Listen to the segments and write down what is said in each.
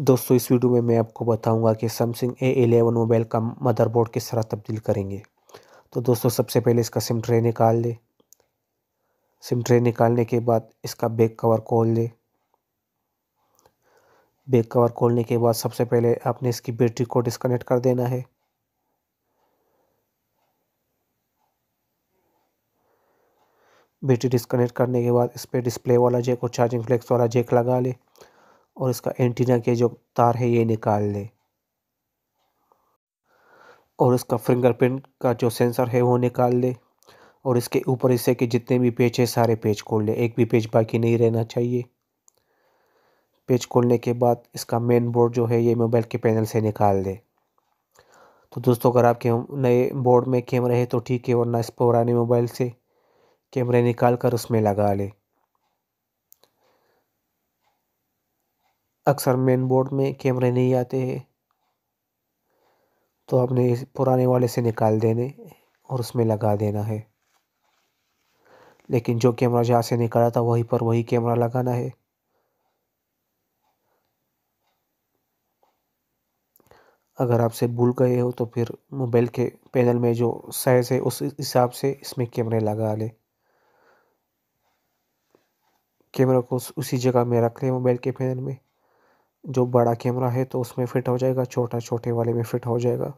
दोस्तों इस वीडियो में मैं आपको बताऊंगा कि सैमसंग ए एलेवन मोबाइल का मदरबोर्ड किस तरह तब्दील करेंगे तो दोस्तों सबसे पहले इसका सिम ट्रे निकाल ले सिम ट्रे निकालने के बाद इसका बैक कवर खोल ले बैक कवर खोलने के बाद सबसे पहले आपने इसकी बैटरी को डिस्कनेक्ट कर देना है बैटरी डिस्कनेक्ट करने के बाद इस पर डिस्प्ले वाला जैक और चार्जिंग फ्लेक्स वाला जैक लगा लें और इसका एंटीना के जो तार है ये निकाल लें और इसका फिंगरप्रिंट का जो सेंसर है वो निकाल लें और इसके ऊपर हिस्से के जितने भी पेज है सारे पेज खोल लें एक भी पेज बाकी नहीं रहना चाहिए पेज खोलने के बाद इसका मेन बोर्ड जो है ये मोबाइल के पैनल से निकाल दें तो दोस्तों अगर आपके नए बोर्ड में कैमरे है तो ठीक है वरना इस पुराने मोबाइल से कैमरे निकाल कर उसमें लगा लें अक्सर मेन बोर्ड में कैमरे नहीं आते हैं तो आपने इस पुराने वाले से निकाल देने और उसमें लगा देना है लेकिन जो कैमरा जहाँ से निकाला था वहीं पर वही कैमरा लगाना है अगर आपसे भूल गए हो तो फिर मोबाइल के पैनल में जो साइज़ है उस हिसाब से इसमें कैमरे लगा लें कैमरा को उसी जगह में रख लें मोबाइल के पैनल में जो बड़ा कैमरा है तो उसमें फ़िट हो जाएगा छोटा छोटे वाले में फ़िट हो जाएगा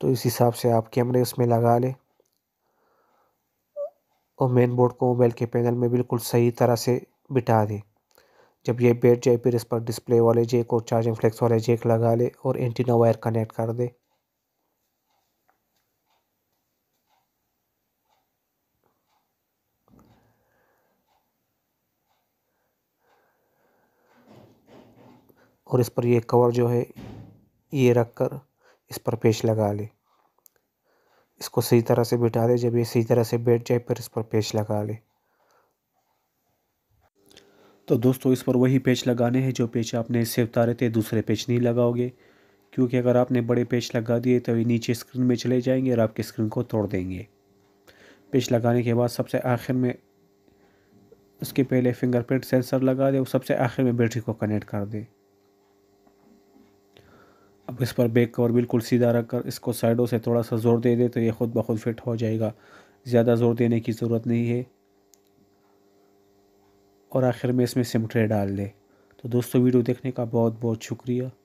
तो इस हिसाब से आप कैमरे उसमें लगा लें और मेन बोर्ड को मोबाइल के पैनल में बिल्कुल सही तरह से बिठा दें जब ये बैठ जाए फिर इस पर डिस्प्ले वाले जेक और चार्जिंग फ्लेक्स वाले जेक लगा ले और एंटीना वायर कनेक्ट कर दे और इस पर ये कवर जो है ये रख कर इस पर पेच लगा ले इसको सही तरह से बिठा दे जब ये सही तरह से बैठ जाए फिर इस पर पेच लगा ले तो दोस्तों इस पर वही पेच लगाने हैं जो पेच आपने इससे उतारे थे दूसरे पेच नहीं लगाओगे क्योंकि अगर आपने बड़े पेच लगा दिए तो ये नीचे स्क्रीन में चले जाएंगे और आपके स्क्रीन को तोड़ देंगे पेच लगाने के बाद सबसे आखिर में उसके पहले फिंगरप्रिंट सेंसर लगा दे और सबसे आखिर में बैटरी को कनेक्ट कर दे अब इस पर बैक कवर बिल्कुल सीधा रख कर इसको साइडों से थोड़ा सा ज़ोर दे दे तो ये ख़ुद ब खुद फिट हो जाएगा ज़्यादा ज़ोर देने की ज़रूरत नहीं है और आखिर में इसमें सिमटरे डाल दें तो दोस्तों वीडियो देखने का बहुत बहुत शुक्रिया